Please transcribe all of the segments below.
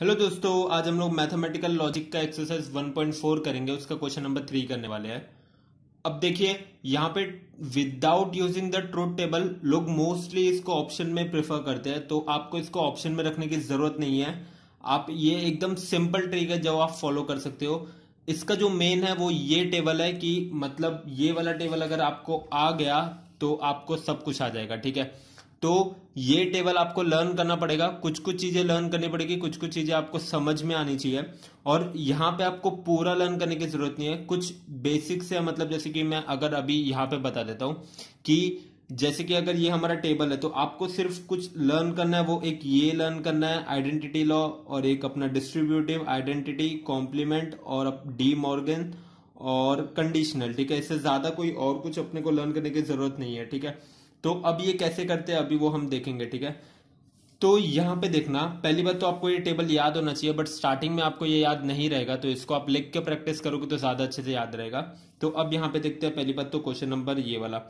hello दोस्तों आज हम लोग मैथमेटिकल लॉजिक का एक्सरसाइज 1.4 करेंगे उसका क्वेश्चन नंबर थ्री करने वाले हैं अब देखिए यहाँ पे without using the truth table लोग मोस्टली इसको ऑप्शन में प्रेफर करते हैं तो आपको इसको ऑप्शन में रखने की ज़रूरत नहीं है आप ये एकदम सिंपल ट्रिक है जो आप फॉलो कर सकते हो इसका जो मेन है वो ये टेबल है कि मतलब ये वाला टेबल अगर आपको आ गया तो आपको सब कुछ आ जाएगा ठीक है तो ये टेबल आपको लर्न करना पड़ेगा कुछ कुछ चीज़ें लर्न करनी पड़ेगी कुछ कुछ चीज़ें आपको समझ में आनी चाहिए और यहाँ पे आपको पूरा लर्न करने की ज़रूरत नहीं है कुछ बेसिक से मतलब जैसे कि मैं अगर अभी यहाँ पे बता देता हूं कि जैसे कि अगर ये हमारा टेबल है तो आपको सिर्फ कुछ लर्न करना है वो एक ये लर्न करना है आइडेंटिटी लॉ और एक अपना डिस्ट्रीब्यूटिव आइडेंटिटी कॉम्प्लीमेंट और डी मॉर्गन और कंडीशनल ठीक है इससे ज़्यादा कोई और कुछ अपने को लर्न करने की ज़रूरत नहीं है ठीक है तो अब ये कैसे करते हैं अभी वो हम देखेंगे ठीक है तो यहाँ पे देखना पहली बात तो आपको ये टेबल याद होना चाहिए बट स्टार्टिंग में आपको ये याद नहीं रहेगा तो इसको आप लिख के प्रैक्टिस करोगे तो ज़्यादा अच्छे से याद रहेगा तो अब यहाँ पे देखते हैं पहली बात तो क्वेश्चन नंबर ये वाला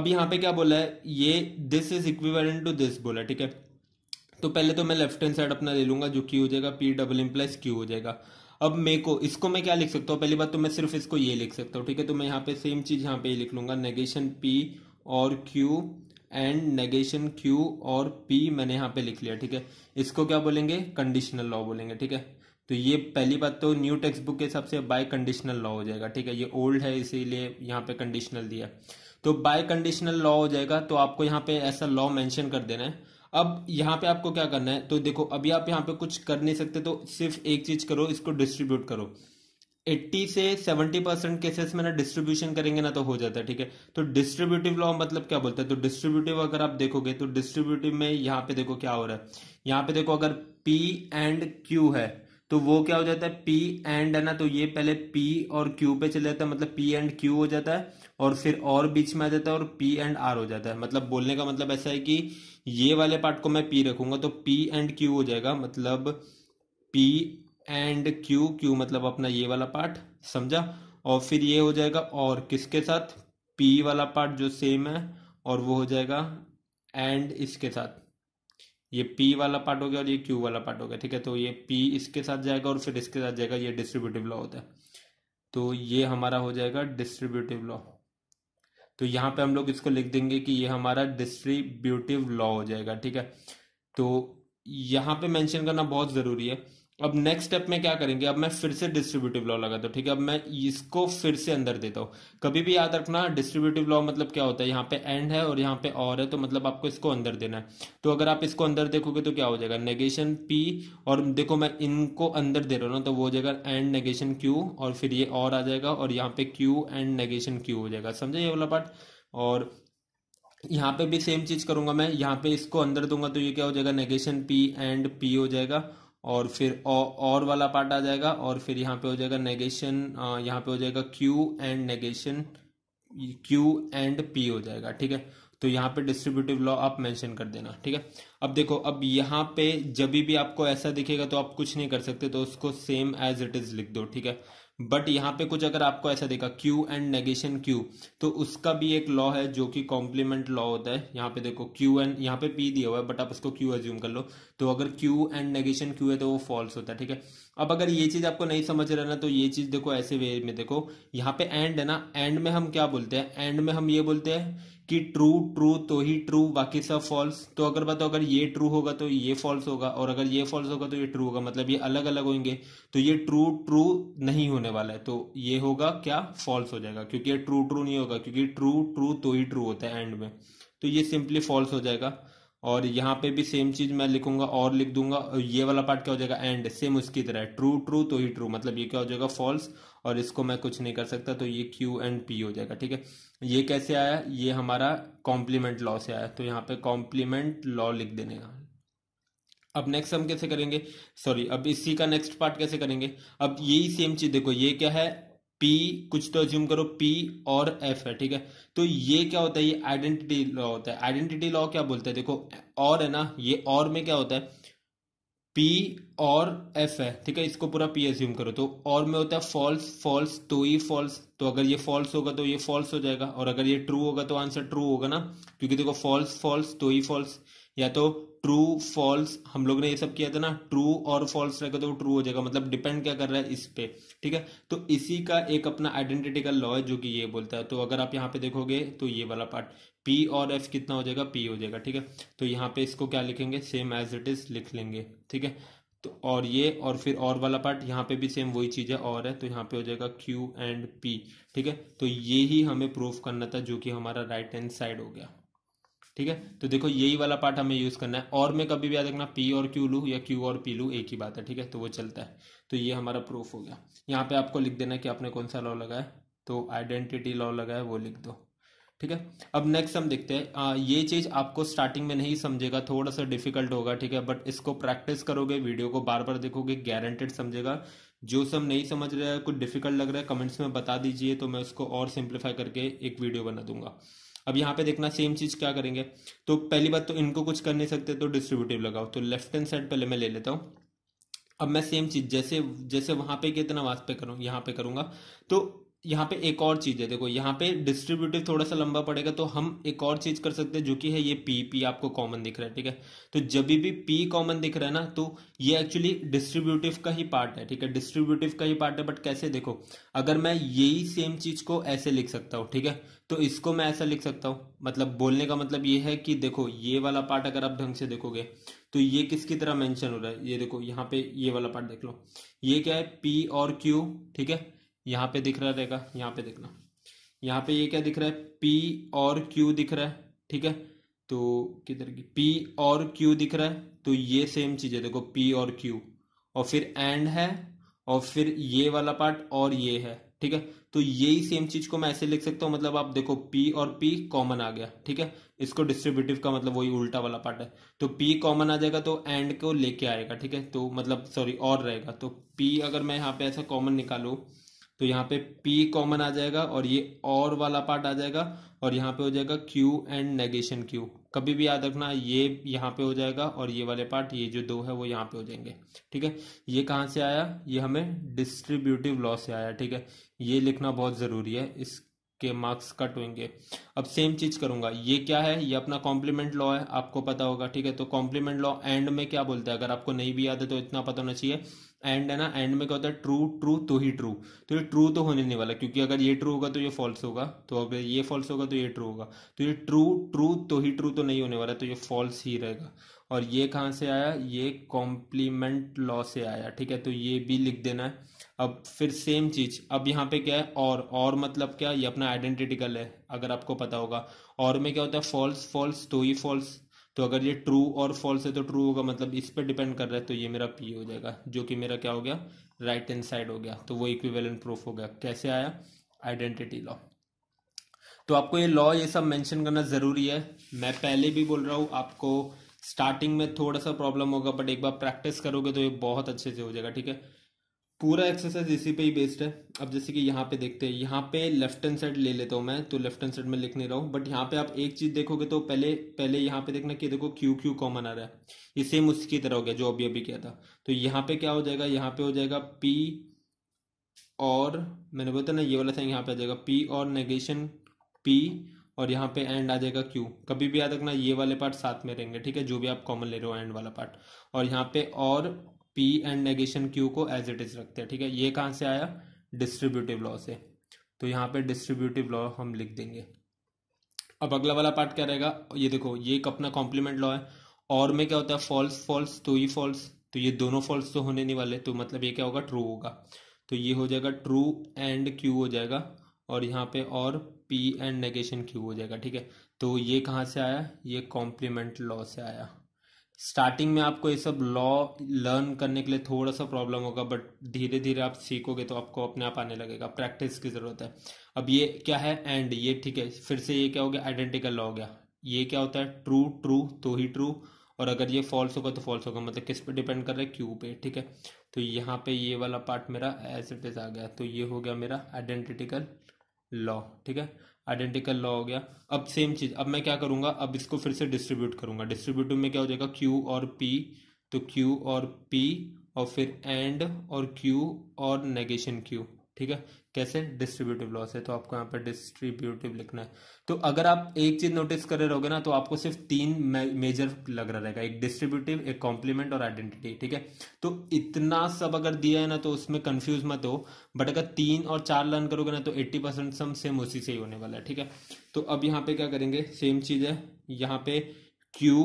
अब यहाँ पे क्या बोला है ये this is equivalent to this बोला ठीक है तो पहले तो मैं लेफ्ट हैंड साइड अपना ले लूंगा जो क्यू हो जाएगा P double in plus Q हो जाएगा अब मे को इसको मैं क्या लिख सकता हूँ पहली बात तो मैं सिर्फ इसको ये लिख सकता हूँ ठीक है तो मैं यहाँ पे सेम चीज़ यहाँ पे लिख लूंगा नेगेशन पी और क्यू एंड नेगेशन क्यू और पी मैंने यहाँ पे लिख लिया ठीक है इसको क्या बोलेंगे कंडीशनल लॉ बोलेंगे ठीक है तो ये पहली बात तो न्यू टेक्स्ट बुक के हिसाब से बाय कंडीशनल लॉ हो जाएगा ठीक है ये ओल्ड है इसीलिए यहाँ पे कंडीशनल दिया तो बाय कंडीशनल लॉ हो जाएगा तो आपको यहाँ पे ऐसा लॉ मेंशन कर देना है अब यहाँ पे आपको क्या करना है तो देखो अभी आप यहाँ पे कुछ कर नहीं सकते तो सिर्फ एक चीज करो इसको डिस्ट्रीब्यूट करो एट्टी से सेवेंटी परसेंट केसेस में ना डिस्ट्रीब्यूशन करेंगे ना तो हो जाता है ठीक है तो डिस्ट्रीब्यूटिव लॉ मतलब क्या बोलते हैं तो डिस्ट्रीब्यूटिव अगर आप देखोगे तो डिस्ट्रीब्यूटिव में यहाँ पे देखो क्या हो रहा है यहाँ पे देखो अगर पी एंड क्यू है तो वो क्या हो जाता है पी एंड है ना तो ये पहले पी और क्यू पे चले जाता है मतलब पी एंड क्यू हो जाता है और फिर और बीच में आ जाता है और पी एंड आर हो जाता है मतलब बोलने का मतलब ऐसा है कि ये वाले पार्ट को मैं पी रखूंगा तो पी एंड क्यू हो जाएगा मतलब पी एंड क्यू क्यू मतलब अपना ये वाला पार्ट समझा और फिर ये हो जाएगा और किसके साथ पी वाला पार्ट जो सेम है और वो हो जाएगा एंड इसके साथ ये पी वाला पार्ट हो गया और ये क्यू वाला पार्ट हो गया ठीक है तो ये पी इसके साथ जाएगा और फिर इसके साथ जाएगा ये डिस्ट्रीब्यूटिव लॉ होता है तो ये हमारा हो जाएगा डिस्ट्रीब्यूटिव लॉ तो यहाँ पे हम लोग इसको लिख देंगे कि ये हमारा डिस्ट्रीब्यूटिव लॉ हो जाएगा ठीक है तो यहाँ पे मेंशन करना बहुत ज़रूरी है अब नेक्स्ट स्टेप में क्या करेंगे अब मैं फिर से डिस्ट्रीब्यूटिव लॉ लगाता हूँ ठीक है अब मैं इसको फिर से अंदर देता हूँ कभी भी याद रखना डिस्ट्रीब्यूटिव लॉ मतलब क्या होता है यहाँ पे एंड है और यहाँ पे और है तो मतलब आपको इसको अंदर देना है तो अगर आप इसको अंदर देखोगे तो क्या हो जाएगा नेगेशन पी और देखो मैं इनको अंदर दे रहा हूँ तो वो हो जाएगा एंड नेगेशन क्यू और फिर ये और आ जाएगा और यहाँ पे क्यू एंड नेगेशन क्यू हो जाएगा समझे ये वाला पार्ट और यहाँ पे भी सेम चीज करूंगा मैं यहाँ पे इसको अंदर दूंगा तो ये क्या हो जाएगा नेगेशन पी एंड पी हो जाएगा और फिर औ, और वाला पार्ट आ जाएगा और फिर यहाँ पे हो जाएगा नेगेशन यहाँ पे हो जाएगा Q and negation Q and P हो जाएगा ठीक है तो यहाँ पे डिस्ट्रीब्यूटिव लॉ आप मेंशन कर देना ठीक है अब देखो अब यहाँ पे जब भी आपको ऐसा दिखेगा तो आप कुछ नहीं कर सकते तो उसको सेम एज इट इज लिख दो ठीक है बट यहाँ पे कुछ अगर आपको ऐसा देखा क्यू एंड नेगेशन क्यू तो उसका भी एक लॉ है जो कि कॉम्प्लीमेंट लॉ होता है यहाँ पे देखो क्यू एंड यहाँ पे पी दिया हुआ है बट आप उसको क्यू एज्यूम कर लो तो अगर क्यू एंड नेगेशन क्यू है तो वो फॉल्स होता है ठीक है अब अगर ये चीज़ आपको नहीं समझ रहा ना तो ये चीज़ देखो ऐसे वे में देखो यहाँ पे एंड है ना एंड में हम क्या बोलते हैं एंड में हम ये बोलते हैं कि ट्रू ट्रू तो ही ट्रू बाकी सब फॉल्स तो अगर बताओ अगर ये ट्रू होगा तो ये फॉल्स होगा और अगर ये फॉल्स होगा तो ये ट्रू होगा मतलब ये अलग अलग होंगे तो ये ट्रू ट्रू नहीं होने वाला है तो ये होगा क्या फॉल्स हो जाएगा क्योंकि ये ट्रू ट्रू नहीं होगा क्योंकि ट्रू ट्रू तो ही ट्रू होता है एंड में तो ये सिंपली फॉल्स हो जाएगा और यहाँ पे भी सेम चीज मैं लिखूंगा और लिख दूंगा और ये वाला पार्ट क्या हो जाएगा एंड सेम उसकी तरह ट्रू ट्रू तो ही ट्रू मतलब ये क्या हो जाएगा फॉल्स और इसको मैं कुछ नहीं कर सकता तो ये क्यू एंड पी हो जाएगा ठीक है ये कैसे आया ये हमारा कॉम्प्लीमेंट लॉ से आया तो यहाँ पे कॉम्प्लीमेंट लॉ लिख देने का अब नेक्स्ट हम कैसे करेंगे सॉरी अब इसी का नेक्स्ट पार्ट कैसे करेंगे अब यही सेम चीज देखो ये क्या है पी कुछ तो अज्यूम करो पी और एफ है ठीक है तो ये क्या होता है ये आइडेंटिटी लॉ होता है आइडेंटिटी लॉ क्या बोलता है देखो और है ना ये और में क्या होता है पी और एफ है ठीक है इसको पूरा पी एज्यूम करो तो और में होता है फॉल्स फॉल्स तो ही फॉल्स तो अगर ये फॉल्स होगा तो ये फॉल्स हो जाएगा और अगर ये ट्रू होगा तो आंसर ट्रू होगा ना क्योंकि देखो फॉल्स फॉल्स तो ही फॉल्स या तो ट्रू फॉल्स हम लोग ने ये सब किया था ना ट्रू और फॉल्स रहेगा तो वो ट्रू हो जाएगा मतलब डिपेंड क्या कर रहा है इस पे ठीक है तो इसी का एक अपना आइडेंटिटी का लॉ है जो कि ये बोलता है तो अगर आप यहाँ पे देखोगे तो ये वाला पार्ट पी और एफ कितना हो जाएगा पी हो जाएगा ठीक है तो यहाँ पे इसको क्या लिखेंगे सेम एज इट इज लिख लेंगे ठीक है तो और ये और फिर और वाला पार्ट यहाँ पे भी सेम वही चीज़ है और है तो यहाँ पे हो जाएगा क्यू एंड पी ठीक है तो ये ही हमें प्रूफ करना था जो कि हमारा राइट हैंड साइड हो गया ठीक है तो देखो यही वाला पार्ट हमें यूज करना है और मैं कभी भी याद रखना पी और क्यू लू या क्यू और पी लू एक ही बात है ठीक है तो वो चलता है तो ये हमारा प्रूफ हो गया यहाँ पे आपको लिख देना कि आपने कौन सा लॉ लगाया तो आइडेंटिटी लॉ लगाया वो लिख दो ठीक है अब नेक्स्ट हम देखते हैं आ, ये चीज आपको स्टार्टिंग में नहीं समझेगा थोड़ा सा डिफिकल्ट होगा ठीक है बट इसको प्रैक्टिस करोगे वीडियो को बार बार देखोगे गारंटेड समझेगा जो सब नहीं समझ रहे हैं कुछ डिफिकल्ट लग रहा है कमेंट्स में बता दीजिए तो मैं उसको और सिंप्लीफाई करके एक वीडियो बना दूंगा अब यहाँ पे देखना सेम चीज़ क्या करेंगे तो पहली बात तो इनको कुछ कर नहीं सकते तो डिस्ट्रीब्यूटिव लगाओ तो लेफ्ट हैंड साइड पहले मैं ले लेता हूँ अब मैं सेम चीज़ जैसे जैसे वहां पे कितना वास पे करूँ यहाँ पे करूंगा तो यहाँ पे एक और चीज़ है देखो यहाँ पे डिस्ट्रीब्यूटिव थोड़ा सा लंबा पड़ेगा तो हम एक और चीज़ कर सकते हैं जो कि है ये पी पी आपको कॉमन दिख रहा है ठीक है तो जब भी पी कॉमन दिख रहा है ना तो ये एक्चुअली डिस्ट्रीब्यूटिव का ही पार्ट है ठीक है डिस्ट्रीब्यूटिव का ही पार्ट है बट कैसे देखो अगर मैं यही सेम चीज़ को ऐसे लिख सकता हूँ ठीक है तो इसको मैं ऐसा लिख सकता हूँ मतलब बोलने का मतलब ये है कि देखो ये वाला पार्ट अगर आप ढंग से देखोगे तो ये किसकी तरह मेंशन हो रहा है ये देखो यहाँ पे ये वाला पार्ट देख लो ये क्या है पी और क्यू ठीक है यहाँ पे दिख रहा रहेगा यहाँ पे देखना यहाँ पे ये क्या दिख रहा है पी और क्यू दिख रहा है ठीक है तो किधर की पी और क्यू दिख रहा है तो ये सेम चीज़ है देखो पी और क्यू और फिर एंड है और फिर ये वाला पार्ट और ये है ठीक है तो यही सेम चीज को मैं ऐसे लिख सकता हूँ मतलब आप देखो पी और पी कॉमन आ गया ठीक है इसको डिस्ट्रीब्यूटिव का मतलब वही उल्टा वाला पार्ट है तो पी कॉमन आ जाएगा तो एंड को लेके आएगा ठीक है तो मतलब सॉरी और रहेगा तो पी अगर मैं यहाँ पे ऐसा कॉमन निकालू तो यहाँ पे P कॉमन आ जाएगा और ये और वाला पार्ट आ जाएगा और यहाँ पे हो जाएगा Q एंड नेगेशन Q कभी भी याद रखना ये यहाँ पे हो जाएगा और ये वाले पार्ट ये जो दो है वो यहाँ पे हो जाएंगे ठीक है ये कहाँ से आया ये हमें डिस्ट्रीब्यूटिव लॉ से आया ठीक है ये लिखना बहुत ज़रूरी है इसके मार्क्स कट होंगे अब सेम चीज करूंगा ये क्या है ये अपना कॉम्प्लीमेंट लॉ है आपको पता होगा ठीक है तो कॉम्प्लीमेंट लॉ एंड में क्या बोलते हैं अगर आपको नहीं भी याद है तो इतना पता होना चाहिए एंड है ना एंड में क्या होता है ट्रू ट्रू तो ही ट्रू तो ये ट्रू तो होने नहीं वाला क्योंकि अगर ये ट्रू होगा तो ये फॉल्स होगा तो अगर ये फॉल्स होगा तो ये ट्रू होगा तो ये ट्रू ट्रू तो ही ट्रू तो नहीं होने वाला तो ये फॉल्स ही रहेगा और ये कहाँ से आया ये कॉम्प्लीमेंट लॉ से आया ठीक है तो ये भी लिख देना है अब फिर सेम चीज़ अब यहाँ पे क्या है और और मतलब क्या ये अपना आइडेंटिटिकल है अगर आपको पता होगा और में क्या होता है फॉल्स फॉल्स तो ही फॉल्स तो अगर ये ट्रू और फॉल्स है तो ट्रू होगा मतलब इस पर डिपेंड कर रहा है तो ये मेरा पी हो जाएगा जो कि मेरा क्या हो गया राइट हैंड साइड हो गया तो वो इक्विवेलेंट प्रूफ हो गया कैसे आया आइडेंटिटी लॉ तो आपको ये लॉ ये सब मेंशन करना ज़रूरी है मैं पहले भी बोल रहा हूँ आपको स्टार्टिंग में थोड़ा सा प्रॉब्लम होगा बट एक बार प्रैक्टिस करोगे तो ये बहुत अच्छे से हो जाएगा ठीक है पूरा एक्सरसाइज इसी पे ही बेस्ड है अब जैसे कि यहाँ पे देखते हैं यहाँ पे लेफ्ट हैंड साइड ले लेता हूँ मैं तो लेफ्ट हैंड साइड में लिख नहीं रहा हूँ बट यहाँ पे आप एक चीज देखोगे तो पहले पहले यहाँ पे देखना कि देखो क्यू क्यू कॉमन आ रहा है ये सेम उसकी तरह हो गया जो अभी अभी किया था तो यहाँ पे क्या हो जाएगा यहाँ पे हो जाएगा पी और मैंने बोला ना ये वाला था यहाँ पे आ जाएगा पी और नेगेशन पी और यहाँ पे एंड आ जाएगा क्यू कभी भी याद रखना ये वाले पार्ट साथ में रहेंगे ठीक है जो भी आप कॉमन ले रहे हो एंड वाला पार्ट और यहाँ पे और पी एंड नेगेशन क्यू को एज इट इज रखते हैं ठीक है ये कहाँ से आया डिस्ट्रीब्यूटिव लॉ से तो यहाँ पे डिस्ट्रीब्यूटिव लॉ हम लिख देंगे अब अगला वाला पार्ट क्या रहेगा ये देखो ये एक अपना कॉम्प्लीमेंट लॉ है और में क्या होता है फॉल्स फॉल्स तो ही फॉल्स तो ये दोनों फॉल्स तो होने नहीं वाले तो मतलब ये क्या होगा ट्रू होगा तो ये हो जाएगा ट्रू एंड क्यू हो जाएगा और यहाँ पे और पी एंड नेगेशन क्यू हो जाएगा ठीक है तो ये कहाँ से आया ये कॉम्प्लीमेंट लॉ से आया स्टार्टिंग में आपको ये सब लॉ लर्न करने के लिए थोड़ा सा प्रॉब्लम होगा बट धीरे धीरे आप सीखोगे तो आपको अपने आप आने लगेगा प्रैक्टिस की ज़रूरत है अब ये क्या है एंड ये ठीक है फिर से ये क्या हो गया आइडेंटिकल लॉ हो गया ये क्या होता है ट्रू ट्रू तो ही ट्रू और अगर ये फॉल्स होगा तो फॉल्स होगा मतलब किस पे डिपेंड कर रहा है क्यू पे ठीक है तो यहाँ पे ये वाला पार्ट मेरा एज इट इज़ आ गया तो ये हो गया मेरा आइडेंटिटिकल लॉ ठीक है आइडेंटिकल लॉ हो गया अब सेम चीज़ अब मैं क्या करूँगा अब इसको फिर से डिस्ट्रीब्यूट करूँगा डिस्ट्रीब्यूटिव में क्या हो जाएगा क्यू और पी तो क्यू और पी और फिर एंड और क्यू और नेगेशन क्यू ठीक है कैसे डिस्ट्रीब्यूटिव लॉस है तो आपको यहाँ पर डिस्ट्रीब्यूटिव लिखना है तो अगर आप एक चीज नोटिस रहे होगे ना तो आपको सिर्फ तीन मेजर लग रहा रहेगा एक डिस्ट्रीब्यूटिव एक कॉम्प्लीमेंट और आइडेंटिटी ठीक है तो इतना सब अगर दिया है ना तो उसमें कंफ्यूज मत हो बट अगर तीन और चार लर्न करोगे ना तो एट्टी परसेंट सम सेम उसी से ही होने वाला है ठीक है तो अब यहाँ पे क्या करेंगे सेम चीज है यहाँ पे क्यू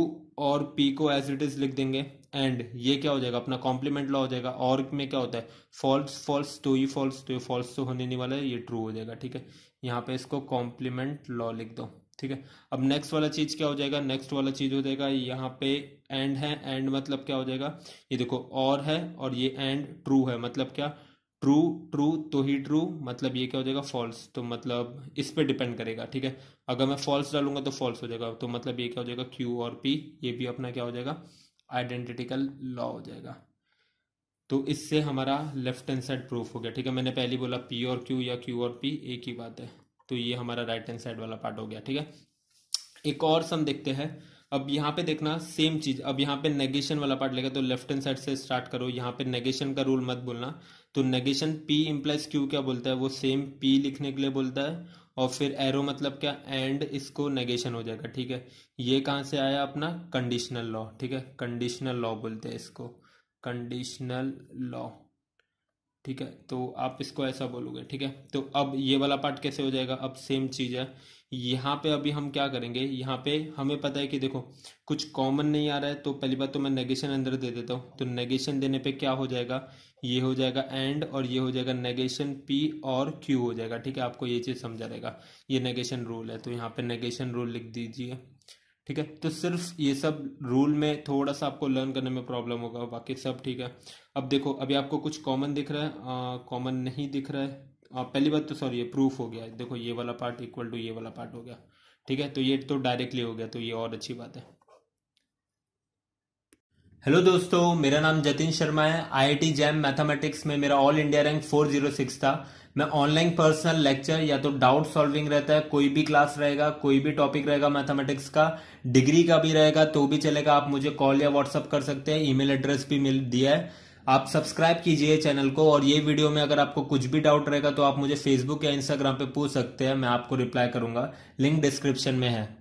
और पी को एज इट इज लिख देंगे एंड ये क्या हो जाएगा अपना कॉम्प्लीमेंट लॉ हो जाएगा और में क्या होता है फॉल्स फॉल्स तो ही फॉल्स तो ही फॉल्स तो होने नहीं वाला है ये ट्रू हो जाएगा ठीक है यहाँ पे इसको कॉम्प्लीमेंट लॉ लिख दो ठीक है अब नेक्स्ट वाला चीज क्या हो जाएगा नेक्स्ट वाला चीज हो जाएगा यहाँ पे एंड है एंड मतलब क्या हो जाएगा ये देखो और है और ये एंड ट्रू है मतलब क्या ट्रू ट्रू तो ही ट्रू मतलब ये क्या हो जाएगा फॉल्स तो मतलब इस पर डिपेंड करेगा ठीक है अगर मैं फॉल्स डालूंगा तो फॉल्स हो जाएगा तो मतलब ये क्या हो जाएगा क्यू और पी ये भी अपना क्या हो जाएगा आइडेंटिटिकल लॉ हो जाएगा तो इससे हमारा लेफ्ट हैंड साइड प्रूफ हो गया ठीक है मैंने पहले बोला पी और क्यू या क्यू और पी एक ही बात है तो ये हमारा राइट हैंड साइड वाला पार्ट हो गया ठीक है एक और सम देखते हैं अब यहाँ पे देखना सेम चीज अब यहाँ पे नेगेशन वाला पार्ट लेगा तो लेफ्ट हैंड साइड से स्टार्ट करो यहाँ पे नेगेशन का रूल मत बोलना तो नेगेशन पी इम्प्लाइज क्यू क्या बोलता है वो सेम पी लिखने के लिए बोलता है और फिर एरो मतलब क्या एंड इसको नेगेशन हो जाएगा ठीक है ये कहाँ से आया अपना कंडीशनल लॉ ठीक है कंडीशनल लॉ बोलते हैं इसको कंडीशनल लॉ ठीक है तो आप इसको ऐसा बोलोगे ठीक है तो अब ये वाला पार्ट कैसे हो जाएगा अब सेम चीज़ है यहाँ पे अभी हम क्या करेंगे यहाँ पे हमें पता है कि देखो कुछ कॉमन नहीं आ रहा है तो पहली बात तो मैं नेगेशन अंदर दे देता हूँ तो नेगेशन देने पे क्या हो जाएगा ये हो जाएगा एंड और ये हो जाएगा नेगेशन पी और क्यू हो जाएगा ठीक है आपको ये चीज़ समझा रहेगा ये नेगेशन रूल है तो यहाँ पे नेगेशन रूल लिख दीजिए ठीक है तो सिर्फ ये सब रूल में थोड़ा सा आपको लर्न करने में प्रॉब्लम होगा बाकी सब ठीक है अब देखो अभी आपको कुछ कॉमन दिख रहा है कॉमन नहीं दिख रहा है आ, पहली बात तो सॉरी ये प्रूफ हो गया देखो ये वाला पार्ट इक्वल टू ये वाला पार्ट हो गया ठीक है तो ये तो डायरेक्टली हो गया तो ये और अच्छी बात है हेलो दोस्तों मेरा नाम जतिन शर्मा है आईआईटी जैम मैथमेटिक्स में मेरा ऑल इंडिया रैंक 406 था मैं ऑनलाइन पर्सनल लेक्चर या तो डाउट सॉल्विंग रहता है कोई भी क्लास रहेगा कोई भी टॉपिक रहेगा मैथमेटिक्स का डिग्री का भी रहेगा तो भी चलेगा आप मुझे कॉल या व्हाट्सअप कर सकते हैं ईमेल एड्रेस भी मिल दिया है आप सब्सक्राइब कीजिए चैनल को और ये वीडियो में अगर आपको कुछ भी डाउट रहेगा तो आप मुझे फेसबुक या इंस्टाग्राम पे पूछ सकते हैं मैं आपको रिप्लाई करूंगा लिंक डिस्क्रिप्शन में है